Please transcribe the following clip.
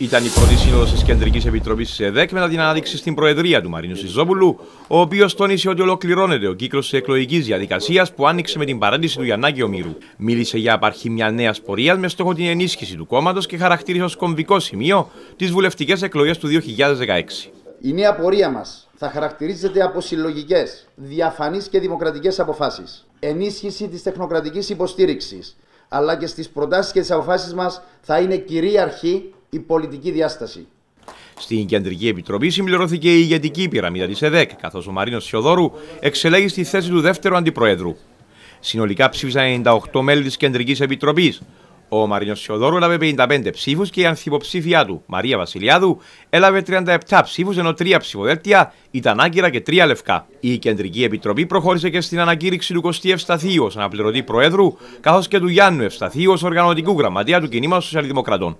Ήταν η πρώτη σύνοδος της Κεντρικής Επιτροπής τη ΕΔΕΚ μετά την ανάδειξη στην Προεδρία του Μαρίνου Σιζόπουλου, ο οποίος τόνισε ότι ολοκληρώνεται ο κύκλος της εκλογικής διαδικασίας που άνοιξε με την παρέντηση του Γιαννάκη Ομήρου. Μίλησε για απαρχή μια νέα πορεία με στόχο την ενίσχυση του κόμματος και χαρακτήρισε ως κομβικό σημείο τις βουλευτικές εκλογές του 2016. Η νέα πορεία μας θα χαρακτηρίζεται από συλλογικές, διαφανείς και δημοκρατικές αποφάσεις, ενίσχυση της τεχνοκρατικής υποστήριξης, αλλά και στις προτάσεις και τις αποφάσεις μας θα είναι κυρίαρχη η πολιτική διάσταση. Στην Κεντρική Επιτροπή συμπληρώθηκε η ηγετική πυραμίδα της ΕΔΕΚ, καθώς ο Μαρίνος Σιωδόρου εξελέγει στη θέση του δεύτερου αντιπροέδρου. Συνολικά ψήφισαν 98 μέλη της Κεντρικής Επιτροπής. Ο Μαρίνος Σιωδόρου έλαβε 55 ψήφους και η ανθυποψήφιά του, Μαρία Βασιλιάδου, έλαβε 37 ψήφους ενώ τρία ψηφοδέλτια ήταν άγκυρα και τρία λευκά. Η Κεντρική Επιτροπή προχώρησε και στην ανακήρυξη του Κωστή Ευσταθίου ως αναπληρωτή Προέδρου, καθώς και του Γιάννου Ευσταθίου ως οργανωτικού γραμματεία του Κινήματος Σοσιαλδημοκρατών.